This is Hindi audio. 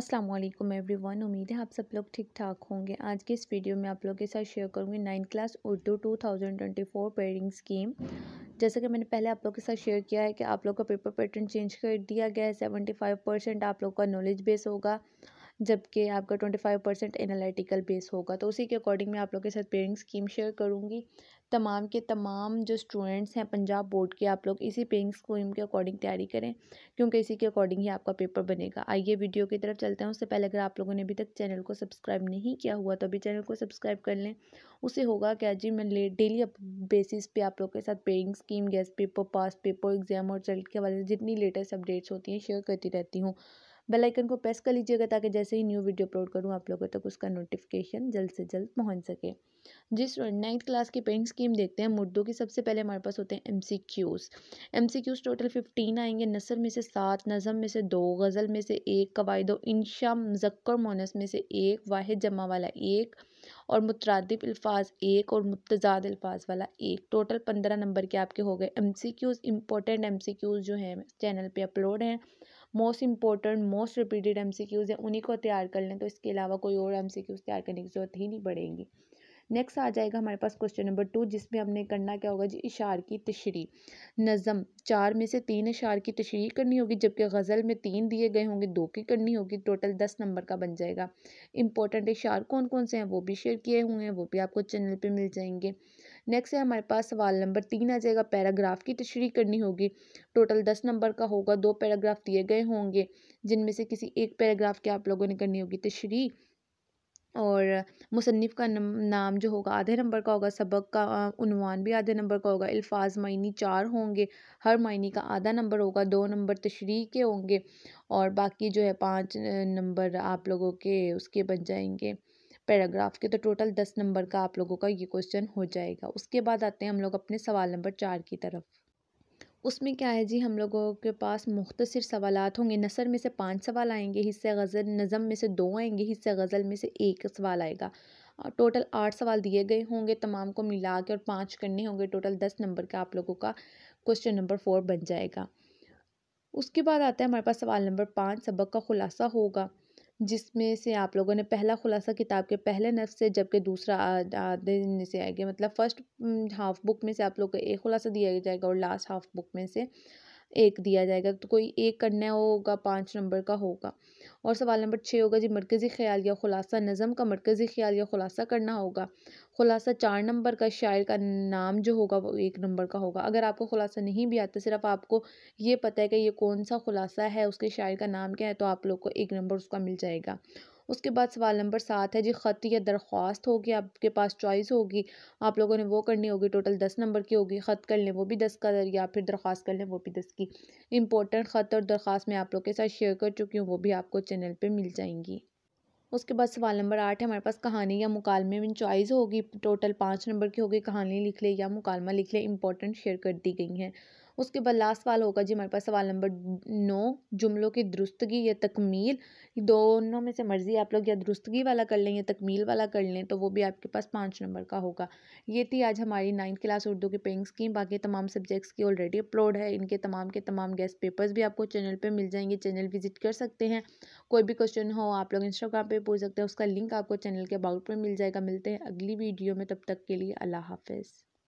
अस्सलाम वालेकुम वन उम्मीद है आप सब लोग ठीक ठाक होंगे आज के इस वीडियो में आप लोग के साथ शेयर करूँगी nine class Urdu two thousand twenty four pairing scheme जैसा कि मैंने पहले आप लोग के साथ शेयर किया है कि आप लोग का पेपर पैटर्न चेंज कर दिया गया है सेवेंटी फाइव परसेंट आप लोग का नॉलेज बेस होगा जबकि आपका twenty five percent analytical base होगा तो उसी के अकॉर्डिंग मैं आप लोग के साथ पेयरिंग स्कीम शेयर करूँगी तमाम के तमाम जो स्टूडेंट्स हैं पंजाब बोर्ड के आप लोग इसी पेयरिंग स्कीम के अकॉर्डिंग तैयारी करें क्योंकि इसी के अकॉर्डिंग ही आपका पेपर बनेगा आइए वीडियो की तरफ चलते हैं उससे पहले अगर आप लोगों ने अभी तक चैनल को सब्सक्राइब नहीं किया हुआ तो अभी चैनल को सब्सक्राइब कर लें उससे होगा क्या जी मैं डेली बेसिस पे आप लोग के साथ pairing scheme guess paper pass paper exam और रिजल्ट के हवाले जितनी लेटेस्ट अपडेट्स होती हैं शेयर करती रहती हूँ बेल आइकन को प्रेस कर लीजिएगा ताकि जैसे ही न्यू वीडियो अपलोड करूँ आप लोगों तक उसका नोटिफिकेशन जल्द से जल्द पहुँच सके जिस नाइन्थ क्लास की पेंट स्कीम देखते हैं मुर्दों की सबसे पहले हमारे पास होते हैं M C Qs M C Qs total fifteen आएंगे नसर में से सात नज़म में से दो गज़ल में से एक कवायदो इंशा मुजक्र मोनस में से एक वाहिद जमा वाला एक और मुतरदब अल्फाज एक और मुतजाद अल्फाज वाला एक टोटल पंद्रह नंबर के आपके हो गए M C Qs important M C Qs जो हैं चैनल पर अपलोड हैं most important most repeated M C Qs हैं उन्हीं को तैयार कर लें तो इसके अलावा कोई और एम सी क्यूज़ तैयार करने की ज़रूरत ही नहीं पड़ेगी नेक्स्ट आ जाएगा हमारे पास क्वेश्चन नंबर टू जिसमें हमने करना क्या होगा जी इशार की तशरी नज़म चार में से तीन इशार की तशरी करनी होगी जबकि गज़ल में तीन दिए गए होंगे दो की करनी होगी टोटल दस नंबर का बन जाएगा इंपॉर्टेंट इशार कौन कौन से हैं वो भी शेयर किए हुए हैं वो भी आपको चैनल पर मिल जाएंगे नेक्स्ट है हमारे पास सवाल नंबर तीन आ जाएगा पैराग्राफ की तशरी करनी होगी टोटल दस नंबर का होगा दो पैराग्राफ दिए गए होंगे जिनमें से किसी एक पैराग्राफ की आप लोगों ने करनी होगी तशरी और मुसनफ़ का नाम जो होगा आधे नंबर का होगा सबक का उनवान भी आधे नंबर का होगा अल्फाज मायनी चार होंगे हर मायनी का आधा नंबर होगा दो नंबर तशरी के होंगे और बाकी जो है पाँच नंबर आप लोगों के उसके बन जाएंगे पैराग्राफ के तो टोटल दस नंबर का आप लोगों का ये क्वेश्चन हो जाएगा उसके बाद आते हैं हम लोग अपने सवाल नंबर चार की तरफ उसमें क्या है जी हम लोगों के पास मुख्तर सवाल होंगे नसर में से पाँच सवाल आएंगे हिस्से गज़ल नज़म में से दो आएंगे हिस्से गज़ल में से एक सवाल आएगा और टोटल आठ सवाल दिए गए होंगे तमाम को मिला के और पाँच करने होंगे टोटल दस नंबर का आप लोगों का क्वेश्चन नंबर फोर बन जाएगा उसके बाद आता है हमारे पास सवाल नंबर पाँच सबक का ख़ुलासा होगा जिसमें से आप लोगों ने पहला खुलासा किताब के पहले नफ से जबकि दूसरा आधे से आएगा मतलब फ़र्स्ट हाफ बुक में से आप लोग को एक खुलासा दिया जाएगा और लास्ट हाफ बुक में से एक दिया जाएगा तो कोई एक करना होगा पाँच नंबर का होगा और सवाल नंबर छः होगा जी मरकज़ी ख्याल या ख़ुलासा नज़म का मरकज़ी ख्याल या ख़ुलासा करना होगा ख़ुलासा चार नंबर का शायर का नाम जो होगा वो एक नंबर का होगा अगर आपको ख़ुलासा नहीं भी आता सिर्फ आपको ये पता है कि ये कौन सा ख़ुलासा है उसके शायर का नाम क्या है तो आप लोग को एक नंबर उसका मिल जाएगा उसके बाद सवाल नंबर सात है जी ख़त या दरख्वास्त होगी आपके पास चॉइस होगी आप लोगों ने वो करनी होगी टोटल दस नंबर की होगी ख़त कर लें वो भी दस का या फिर दरख्वास्त कर लें वो भी दस की इंपॉर्टेंट ख़त और दरख्वास्त मैं आप लोग के साथ शेयर कर चुकी हूँ वो भी आपको चैनल पर मिल जाएंगी उसके बाद सवाल नंबर आठ है हमारे पास कहानी या मुकालमे में चॉइस होगी टोटल पाँच नंबर की होगी कहानी लिख ले या मुकालमा लिख ले इंपॉर्टेंट शेयर कर दी गई हैं उसके बाद लास्ट सवाल होगा जी हमारे पास सवाल नंबर नौ जुमलों की दुरुस्तगी या तकमील दोनों में से मर्जी आप लोग या दुरुस्तगी वाला कर लें या तकमील वाला कर लें तो वो भी आपके पास पाँच नंबर का होगा ये थी आज हमारी नाइन्थ क्लास उर्दू की पेइंग स्कीम बाकी तमाम सब्जेक्ट्स की ऑलरेडी अपलोड है इनके तमाम के तमाम गेस्ट पेपर्स भी आपको चैनल पर मिल जाएंगे चैनल विजिट कर सकते हैं कोई भी क्वेश्चन हो आप लोग इंस्टाग्राम पर पूछ सकते हैं उसका लिंक आपको चैनल के अबाउट पर मिल जाएगा मिलते हैं अगली वीडियो में तब तक के लिए अल्लाह हाफिज़